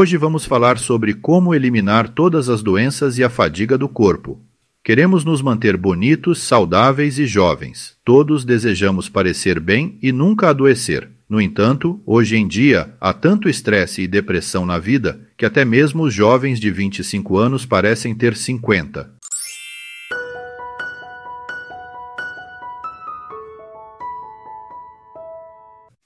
Hoje vamos falar sobre como eliminar todas as doenças e a fadiga do corpo. Queremos nos manter bonitos, saudáveis e jovens. Todos desejamos parecer bem e nunca adoecer. No entanto, hoje em dia, há tanto estresse e depressão na vida que até mesmo os jovens de 25 anos parecem ter 50.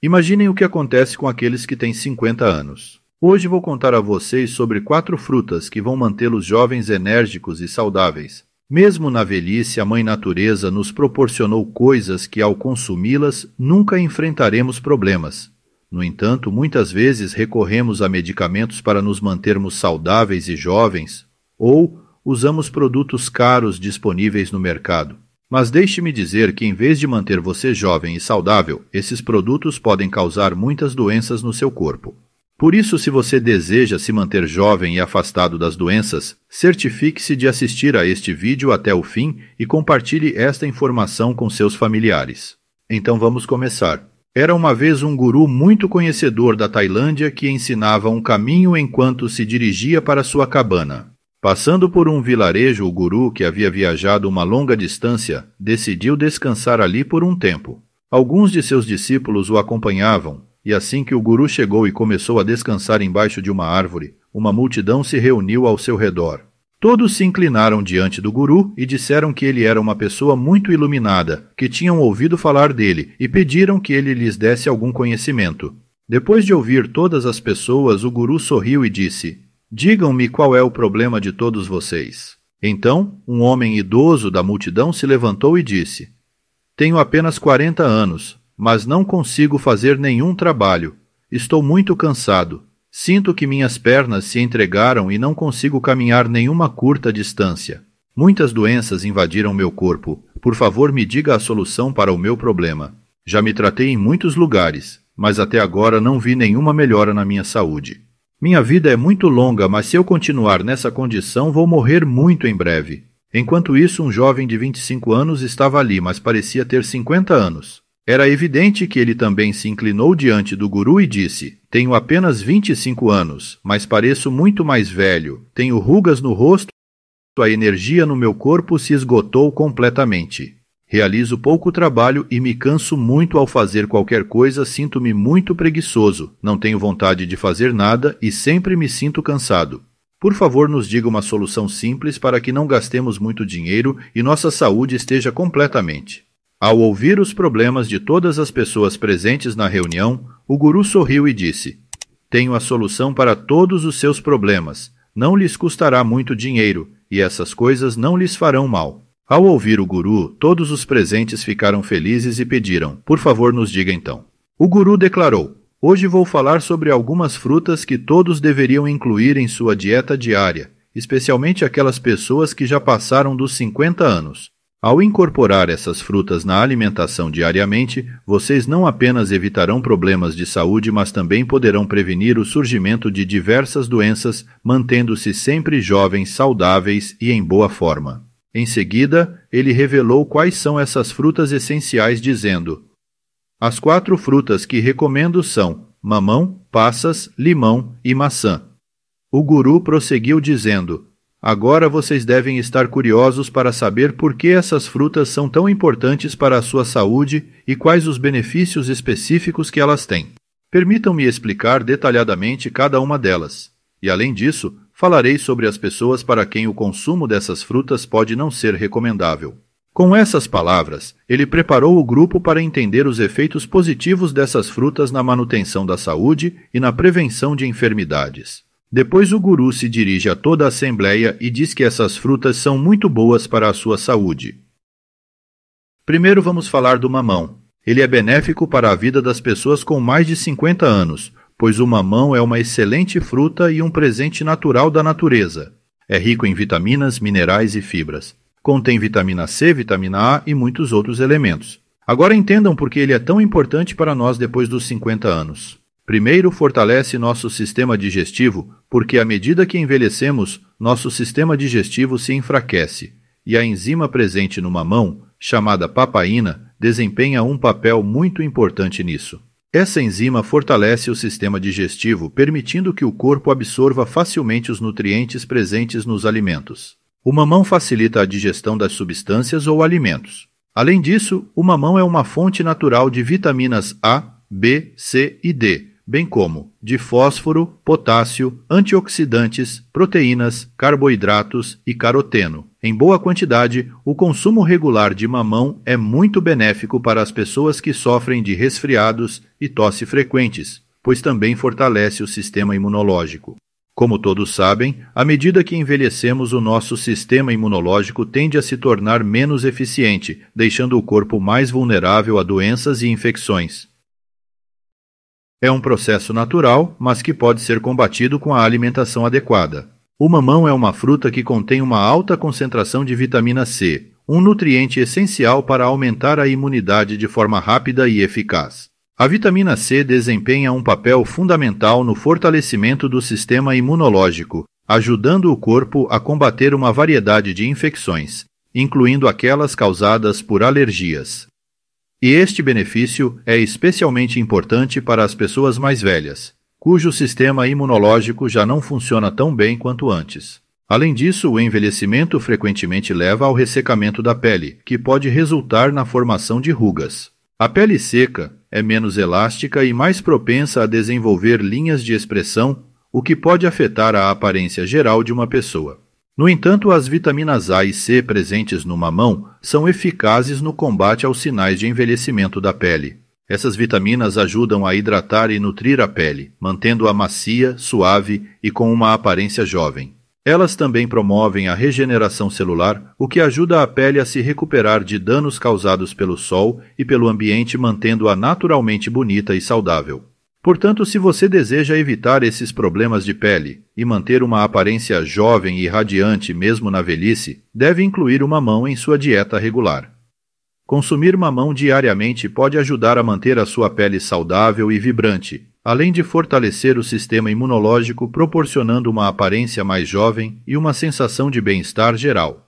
Imaginem o que acontece com aqueles que têm 50 anos. Hoje vou contar a vocês sobre quatro frutas que vão mantê-los jovens enérgicos e saudáveis. Mesmo na velhice, a Mãe Natureza nos proporcionou coisas que, ao consumi-las, nunca enfrentaremos problemas. No entanto, muitas vezes recorremos a medicamentos para nos mantermos saudáveis e jovens, ou usamos produtos caros disponíveis no mercado. Mas deixe-me dizer que, em vez de manter você jovem e saudável, esses produtos podem causar muitas doenças no seu corpo. Por isso, se você deseja se manter jovem e afastado das doenças, certifique-se de assistir a este vídeo até o fim e compartilhe esta informação com seus familiares. Então vamos começar. Era uma vez um guru muito conhecedor da Tailândia que ensinava um caminho enquanto se dirigia para sua cabana. Passando por um vilarejo, o guru, que havia viajado uma longa distância, decidiu descansar ali por um tempo. Alguns de seus discípulos o acompanhavam, e assim que o guru chegou e começou a descansar embaixo de uma árvore, uma multidão se reuniu ao seu redor. Todos se inclinaram diante do guru e disseram que ele era uma pessoa muito iluminada, que tinham ouvido falar dele e pediram que ele lhes desse algum conhecimento. Depois de ouvir todas as pessoas, o guru sorriu e disse: Digam-me qual é o problema de todos vocês. Então, um homem idoso da multidão se levantou e disse: Tenho apenas 40 anos, mas não consigo fazer nenhum trabalho. Estou muito cansado. Sinto que minhas pernas se entregaram e não consigo caminhar nenhuma curta distância. Muitas doenças invadiram meu corpo. Por favor, me diga a solução para o meu problema. Já me tratei em muitos lugares, mas até agora não vi nenhuma melhora na minha saúde. Minha vida é muito longa, mas se eu continuar nessa condição, vou morrer muito em breve. Enquanto isso, um jovem de 25 anos estava ali, mas parecia ter 50 anos. Era evidente que ele também se inclinou diante do guru e disse: Tenho apenas 25 anos, mas pareço muito mais velho. Tenho rugas no rosto, a energia no meu corpo se esgotou completamente. Realizo pouco trabalho e me canso muito ao fazer qualquer coisa, sinto-me muito preguiçoso, não tenho vontade de fazer nada e sempre me sinto cansado. Por favor, nos diga uma solução simples para que não gastemos muito dinheiro e nossa saúde esteja completamente. Ao ouvir os problemas de todas as pessoas presentes na reunião, o guru sorriu e disse: Tenho a solução para todos os seus problemas. Não lhes custará muito dinheiro e essas coisas não lhes farão mal. Ao ouvir o guru, todos os presentes ficaram felizes e pediram: Por favor, nos diga então. O guru declarou: Hoje vou falar sobre algumas frutas que todos deveriam incluir em sua dieta diária, especialmente aquelas pessoas que já passaram dos 50 anos. Ao incorporar essas frutas na alimentação diariamente, vocês não apenas evitarão problemas de saúde, mas também poderão prevenir o surgimento de diversas doenças, mantendo-se sempre jovens, saudáveis e em boa forma. Em seguida, ele revelou quais são essas frutas essenciais, dizendo: As quatro frutas que recomendo são mamão, passas, limão e maçã. O guru prosseguiu dizendo: Agora vocês devem estar curiosos para saber por que essas frutas são tão importantes para a sua saúde e quais os benefícios específicos que elas têm. Permitam-me explicar detalhadamente cada uma delas. E além disso, falarei sobre as pessoas para quem o consumo dessas frutas pode não ser recomendável. Com essas palavras, ele preparou o grupo para entender os efeitos positivos dessas frutas na manutenção da saúde e na prevenção de enfermidades. Depois o guru se dirige a toda a assembleia e diz que essas frutas são muito boas para a sua saúde. Primeiro vamos falar do mamão. Ele é benéfico para a vida das pessoas com mais de 50 anos, pois o mamão é uma excelente fruta e um presente natural da natureza. É rico em vitaminas, minerais e fibras. Contém vitamina C, vitamina A e muitos outros elementos. Agora entendam por que ele é tão importante para nós depois dos 50 anos. Primeiro, fortalece nosso sistema digestivo, porque à medida que envelhecemos, nosso sistema digestivo se enfraquece, e a enzima presente no mamão, chamada papaina, desempenha um papel muito importante nisso. Essa enzima fortalece o sistema digestivo, permitindo que o corpo absorva facilmente os nutrientes presentes nos alimentos. O mamão facilita a digestão das substâncias ou alimentos. Além disso, o mamão é uma fonte natural de vitaminas A, B, C e D, bem como de fósforo, potássio, antioxidantes, proteínas, carboidratos e caroteno. Em boa quantidade, o consumo regular de mamão é muito benéfico para as pessoas que sofrem de resfriados e tosse frequentes, pois também fortalece o sistema imunológico. Como todos sabem, à medida que envelhecemos, o nosso sistema imunológico tende a se tornar menos eficiente, deixando o corpo mais vulnerável a doenças e infecções. É um processo natural, mas que pode ser combatido com a alimentação adequada. O mamão é uma fruta que contém uma alta concentração de vitamina C, um nutriente essencial para aumentar a imunidade de forma rápida e eficaz. A vitamina C desempenha um papel fundamental no fortalecimento do sistema imunológico, ajudando o corpo a combater uma variedade de infecções, incluindo aquelas causadas por alergias. E este benefício é especialmente importante para as pessoas mais velhas, cujo sistema imunológico já não funciona tão bem quanto antes. Além disso, o envelhecimento frequentemente leva ao ressecamento da pele, que pode resultar na formação de rugas. A pele seca é menos elástica e mais propensa a desenvolver linhas de expressão, o que pode afetar a aparência geral de uma pessoa. No entanto, as vitaminas A e C presentes no mamão são eficazes no combate aos sinais de envelhecimento da pele. Essas vitaminas ajudam a hidratar e nutrir a pele, mantendo-a macia, suave e com uma aparência jovem. Elas também promovem a regeneração celular, o que ajuda a pele a se recuperar de danos causados pelo sol e pelo ambiente, mantendo-a naturalmente bonita e saudável. Portanto, se você deseja evitar esses problemas de pele e manter uma aparência jovem e radiante mesmo na velhice, deve incluir uma mamão em sua dieta regular. Consumir mamão diariamente pode ajudar a manter a sua pele saudável e vibrante, além de fortalecer o sistema imunológico, proporcionando uma aparência mais jovem e uma sensação de bem-estar geral.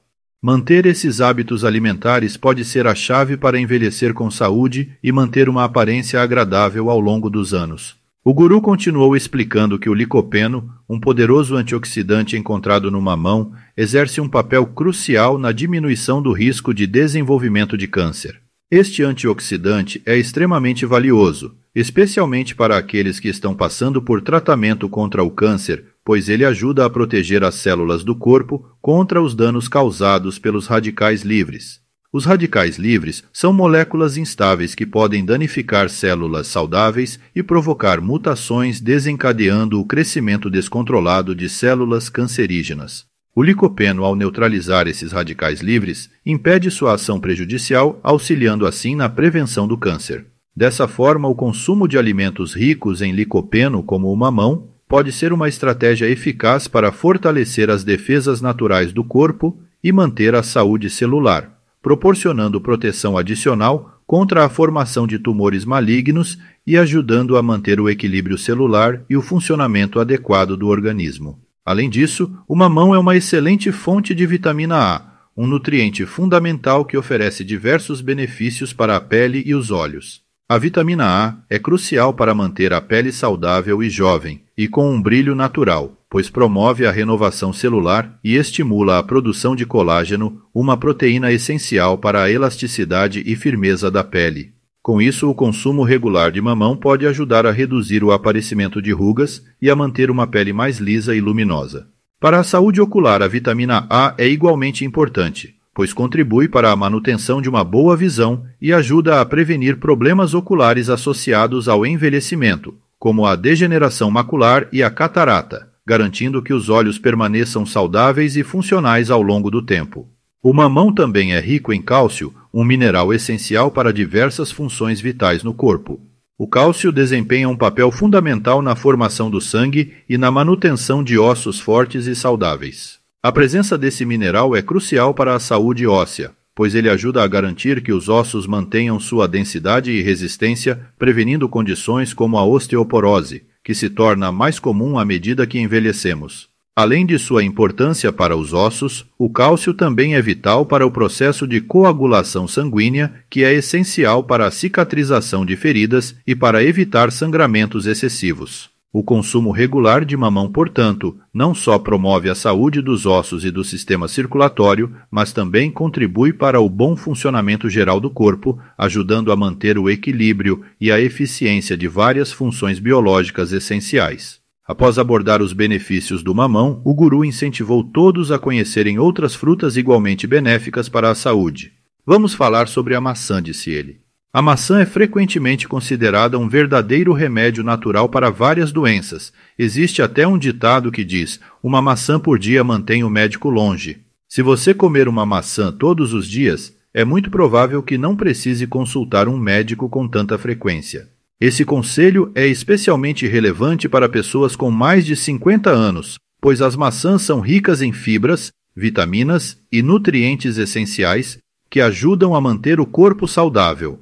Manter esses hábitos alimentares pode ser a chave para envelhecer com saúde e manter uma aparência agradável ao longo dos anos. O guru continuou explicando que o licopeno, um poderoso antioxidante encontrado no mamão, exerce um papel crucial na diminuição do risco de desenvolvimento de câncer. Este antioxidante é extremamente valioso, especialmente para aqueles que estão passando por tratamento contra o câncer pois ele ajuda a proteger as células do corpo contra os danos causados pelos radicais livres. Os radicais livres são moléculas instáveis que podem danificar células saudáveis e provocar mutações, desencadeando o crescimento descontrolado de células cancerígenas. O licopeno, ao neutralizar esses radicais livres, impede sua ação prejudicial, auxiliando assim na prevenção do câncer. Dessa forma, o consumo de alimentos ricos em licopeno, como o mamão, pode ser uma estratégia eficaz para fortalecer as defesas naturais do corpo e manter a saúde celular, proporcionando proteção adicional contra a formação de tumores malignos e ajudando a manter o equilíbrio celular e o funcionamento adequado do organismo. Além disso, o mamão é uma excelente fonte de vitamina A, um nutriente fundamental que oferece diversos benefícios para a pele e os olhos. A vitamina A é crucial para manter a pele saudável e jovem e com um brilho natural, pois promove a renovação celular e estimula a produção de colágeno, uma proteína essencial para a elasticidade e firmeza da pele. Com isso, o consumo regular de mamão pode ajudar a reduzir o aparecimento de rugas e a manter uma pele mais lisa e luminosa. Para a saúde ocular, a vitamina A é igualmente importante pois contribui para a manutenção de uma boa visão e ajuda a prevenir problemas oculares associados ao envelhecimento, como a degeneração macular e a catarata, garantindo que os olhos permaneçam saudáveis e funcionais ao longo do tempo. O mamão também é rico em cálcio, um mineral essencial para diversas funções vitais no corpo. O cálcio desempenha um papel fundamental na formação do sangue e na manutenção de ossos fortes e saudáveis. A presença desse mineral é crucial para a saúde óssea, pois ele ajuda a garantir que os ossos mantenham sua densidade e resistência, prevenindo condições como a osteoporose, que se torna mais comum à medida que envelhecemos. Além de sua importância para os ossos, o cálcio também é vital para o processo de coagulação sanguínea, que é essencial para a cicatrização de feridas e para evitar sangramentos excessivos. O consumo regular de mamão, portanto, não só promove a saúde dos ossos e do sistema circulatório, mas também contribui para o bom funcionamento geral do corpo, ajudando a manter o equilíbrio e a eficiência de várias funções biológicas essenciais. Após abordar os benefícios do mamão, o guru incentivou todos a conhecerem outras frutas igualmente benéficas para a saúde. Vamos falar sobre a maçã, disse ele. A maçã é frequentemente considerada um verdadeiro remédio natural para várias doenças. Existe até um ditado que diz: uma maçã por dia mantém o médico longe. Se você comer uma maçã todos os dias, é muito provável que não precise consultar um médico com tanta frequência. Esse conselho é especialmente relevante para pessoas com mais de 50 anos, pois as maçãs são ricas em fibras, vitaminas e nutrientes essenciais que ajudam a manter o corpo saudável.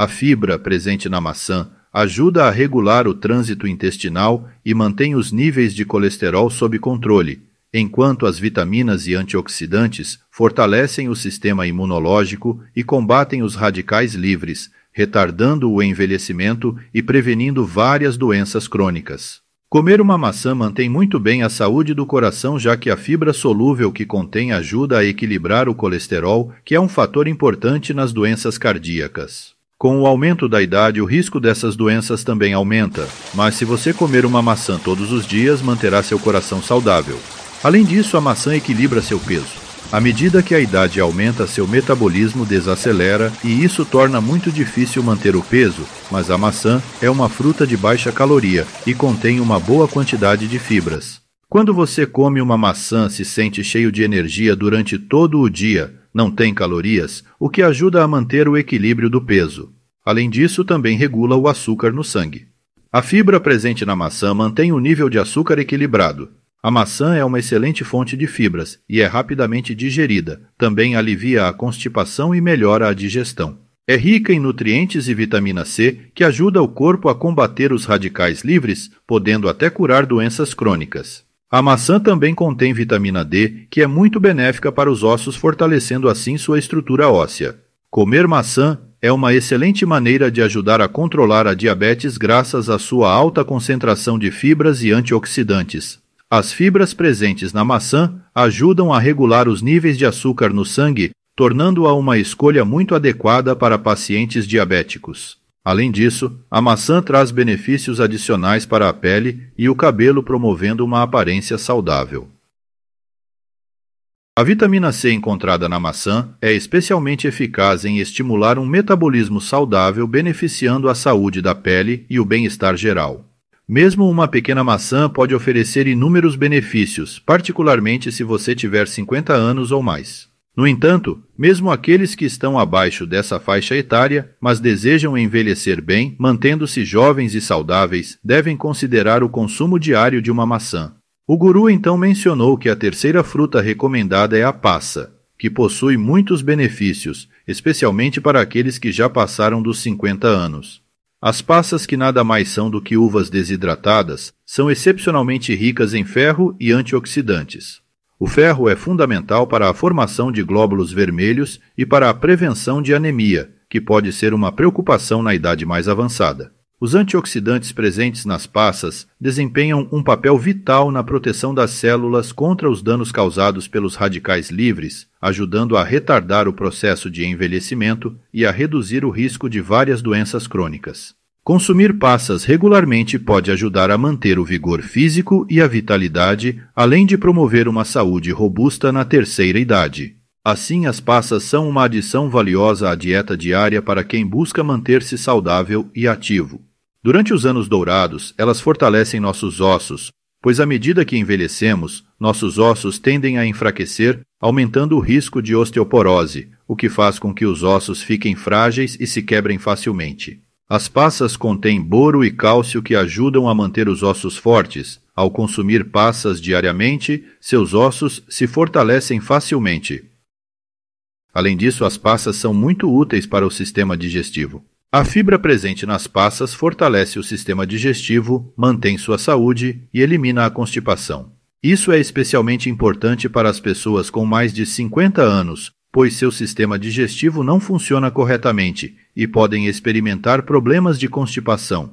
A fibra presente na maçã ajuda a regular o trânsito intestinal e mantém os níveis de colesterol sob controle, enquanto as vitaminas e antioxidantes fortalecem o sistema imunológico e combatem os radicais livres, retardando o envelhecimento e prevenindo várias doenças crônicas. Comer uma maçã mantém muito bem a saúde do coração, já que a fibra solúvel que contém ajuda a equilibrar o colesterol, que é um fator importante nas doenças cardíacas. Com o aumento da idade, o risco dessas doenças também aumenta, mas se você comer uma maçã todos os dias, manterá seu coração saudável. Além disso, a maçã equilibra seu peso. À medida que a idade aumenta, seu metabolismo desacelera e isso torna muito difícil manter o peso, mas a maçã é uma fruta de baixa caloria e contém uma boa quantidade de fibras. Quando você come uma maçã, se sente cheio de energia durante todo o dia, não tem calorias, o que ajuda a manter o equilíbrio do peso. Além disso, também regula o açúcar no sangue. A fibra presente na maçã mantém o nível de açúcar equilibrado. A maçã é uma excelente fonte de fibras e é rapidamente digerida, também alivia a constipação e melhora a digestão. É rica em nutrientes e vitamina C, que ajuda o corpo a combater os radicais livres, podendo até curar doenças crônicas. A maçã também contém vitamina D, que é muito benéfica para os ossos, fortalecendo assim sua estrutura óssea. Comer maçã é uma excelente maneira de ajudar a controlar a diabetes graças à sua alta concentração de fibras e antioxidantes. As fibras presentes na maçã ajudam a regular os níveis de açúcar no sangue, tornando-a uma escolha muito adequada para pacientes diabéticos. Além disso, a maçã traz benefícios adicionais para a pele e o cabelo, promovendo uma aparência saudável. A vitamina C encontrada na maçã é especialmente eficaz em estimular um metabolismo saudável, beneficiando a saúde da pele e o bem-estar geral. Mesmo uma pequena maçã pode oferecer inúmeros benefícios, particularmente se você tiver 50 anos ou mais. No entanto, mesmo aqueles que estão abaixo dessa faixa etária, mas desejam envelhecer bem, mantendo-se jovens e saudáveis, devem considerar o consumo diário de uma maçã. O guru então mencionou que a terceira fruta recomendada é a passa, que possui muitos benefícios, especialmente para aqueles que já passaram dos 50 anos. As passas, que nada mais são do que uvas desidratadas, são excepcionalmente ricas em ferro e antioxidantes. O ferro é fundamental para a formação de glóbulos vermelhos e para a prevenção de anemia, que pode ser uma preocupação na idade mais avançada. Os antioxidantes presentes nas passas desempenham um papel vital na proteção das células contra os danos causados pelos radicais livres, ajudando a retardar o processo de envelhecimento e a reduzir o risco de várias doenças crônicas. Consumir passas regularmente pode ajudar a manter o vigor físico e a vitalidade, além de promover uma saúde robusta na terceira idade. Assim, as passas são uma adição valiosa à dieta diária para quem busca manter-se saudável e ativo. Durante os anos dourados, elas fortalecem nossos ossos, pois à medida que envelhecemos, nossos ossos tendem a enfraquecer, aumentando o risco de osteoporose, o que faz com que os ossos fiquem frágeis e se quebrem facilmente. As passas contêm boro e cálcio que ajudam a manter os ossos fortes. Ao consumir passas diariamente, seus ossos se fortalecem facilmente. Além disso, as passas são muito úteis para o sistema digestivo. A fibra presente nas passas fortalece o sistema digestivo, mantém sua saúde e elimina a constipação. Isso é especialmente importante para as pessoas com mais de 50 anos, pois seu sistema digestivo não funciona corretamente e podem experimentar problemas de constipação.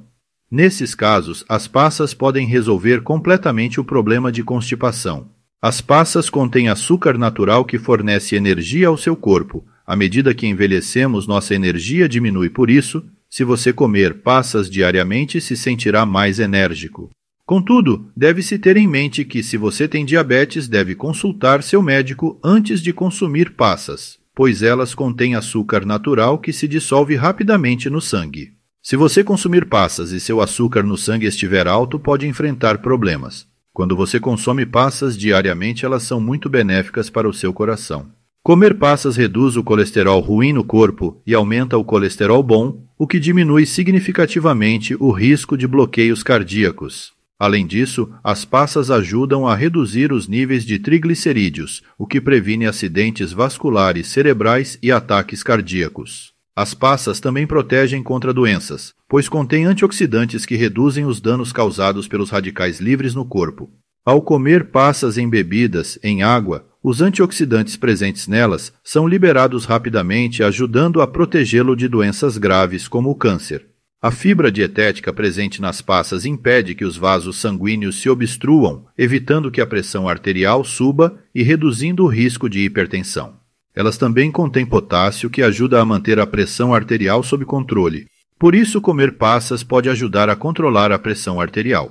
Nesses casos, as passas podem resolver completamente o problema de constipação. As passas contêm açúcar natural que fornece energia ao seu corpo. À medida que envelhecemos, nossa energia diminui, por isso, se você comer passas diariamente, se sentirá mais enérgico. Contudo, deve-se ter em mente que, se você tem diabetes, deve consultar seu médico antes de consumir passas pois elas contêm açúcar natural que se dissolve rapidamente no sangue. Se você consumir passas e seu açúcar no sangue estiver alto, pode enfrentar problemas. Quando você consome passas diariamente, elas são muito benéficas para o seu coração. Comer passas reduz o colesterol ruim no corpo e aumenta o colesterol bom, o que diminui significativamente o risco de bloqueios cardíacos. Além disso, as passas ajudam a reduzir os níveis de triglicerídeos, o que previne acidentes vasculares cerebrais e ataques cardíacos. As passas também protegem contra doenças, pois contêm antioxidantes que reduzem os danos causados pelos radicais livres no corpo. Ao comer passas em bebidas, em água, os antioxidantes presentes nelas são liberados rapidamente, ajudando a protegê-lo de doenças graves como o câncer. A fibra dietética presente nas passas impede que os vasos sanguíneos se obstruam, evitando que a pressão arterial suba e reduzindo o risco de hipertensão. Elas também contêm potássio, que ajuda a manter a pressão arterial sob controle. Por isso, comer passas pode ajudar a controlar a pressão arterial.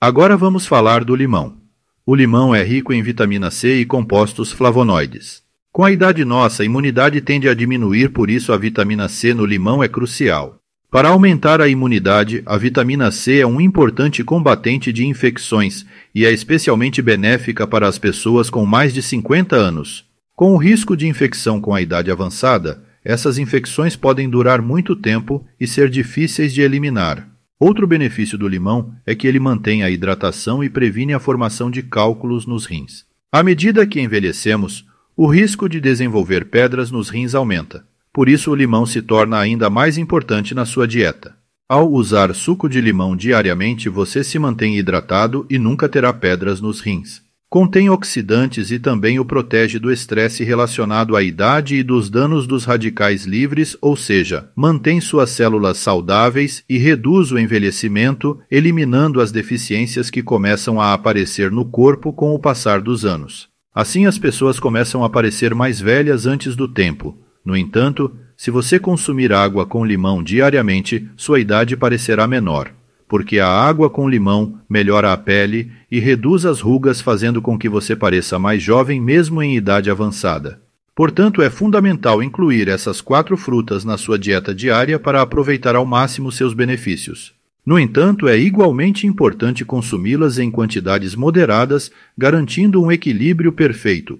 Agora vamos falar do limão. O limão é rico em vitamina C e compostos flavonoides. Com a idade nossa, a imunidade tende a diminuir, por isso a vitamina C no limão é crucial. Para aumentar a imunidade, a vitamina C é um importante combatente de infecções e é especialmente benéfica para as pessoas com mais de 50 anos. Com o risco de infecção com a idade avançada, essas infecções podem durar muito tempo e ser difíceis de eliminar. Outro benefício do limão é que ele mantém a hidratação e previne a formação de cálculos nos rins. À medida que envelhecemos, o risco de desenvolver pedras nos rins aumenta, por isso o limão se torna ainda mais importante na sua dieta. Ao usar suco de limão diariamente, você se mantém hidratado e nunca terá pedras nos rins. Contém oxidantes e também o protege do estresse relacionado à idade e dos danos dos radicais livres, ou seja, mantém suas células saudáveis e reduz o envelhecimento, eliminando as deficiências que começam a aparecer no corpo com o passar dos anos. Assim, as pessoas começam a parecer mais velhas antes do tempo. No entanto, se você consumir água com limão diariamente, sua idade parecerá menor, porque a água com limão melhora a pele e reduz as rugas, fazendo com que você pareça mais jovem mesmo em idade avançada. Portanto, é fundamental incluir essas quatro frutas na sua dieta diária para aproveitar ao máximo seus benefícios. No entanto, é igualmente importante consumi-las em quantidades moderadas, garantindo um equilíbrio perfeito,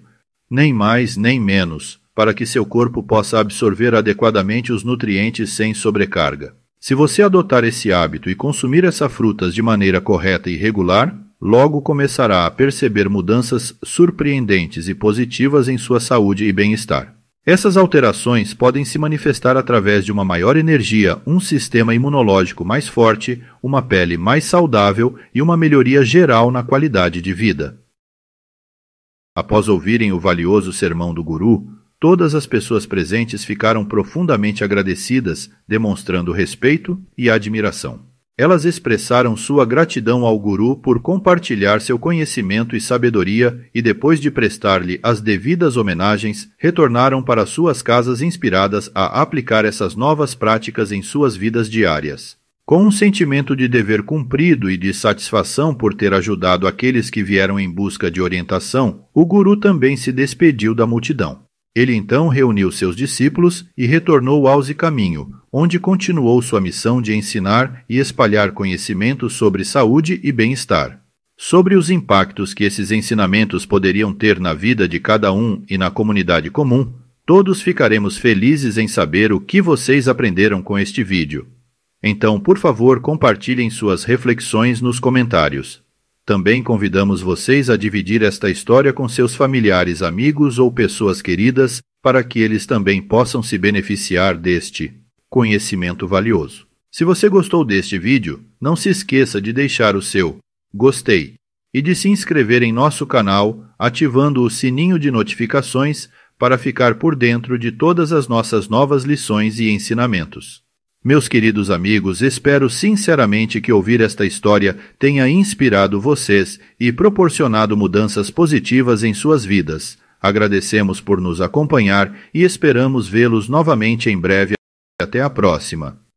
nem mais nem menos, para que seu corpo possa absorver adequadamente os nutrientes sem sobrecarga. Se você adotar esse hábito e consumir essas frutas de maneira correta e regular, logo começará a perceber mudanças surpreendentes e positivas em sua saúde e bem-estar. Essas alterações podem se manifestar através de uma maior energia, um sistema imunológico mais forte, uma pele mais saudável e uma melhoria geral na qualidade de vida. Após ouvirem o valioso sermão do Guru, todas as pessoas presentes ficaram profundamente agradecidas, demonstrando respeito e admiração. Elas expressaram sua gratidão ao Guru por compartilhar seu conhecimento e sabedoria e, depois de prestar-lhe as devidas homenagens, retornaram para suas casas inspiradas a aplicar essas novas práticas em suas vidas diárias. Com um sentimento de dever cumprido e de satisfação por ter ajudado aqueles que vieram em busca de orientação, o Guru também se despediu da multidão. Ele então reuniu seus discípulos e retornou aos e caminho, onde continuou sua missão de ensinar e espalhar conhecimento sobre saúde e bem-estar. Sobre os impactos que esses ensinamentos poderiam ter na vida de cada um e na comunidade comum, todos ficaremos felizes em saber o que vocês aprenderam com este vídeo. Então, por favor, compartilhem suas reflexões nos comentários. Também convidamos vocês a dividir esta história com seus familiares, amigos ou pessoas queridas, para que eles também possam se beneficiar deste conhecimento valioso. Se você gostou deste vídeo, não se esqueça de deixar o seu gostei e de se inscrever em nosso canal, ativando o sininho de notificações para ficar por dentro de todas as nossas novas lições e ensinamentos. Meus queridos amigos, espero sinceramente que ouvir esta história tenha inspirado vocês e proporcionado mudanças positivas em suas vidas. Agradecemos por nos acompanhar e esperamos vê-los novamente em breve. Até a próxima!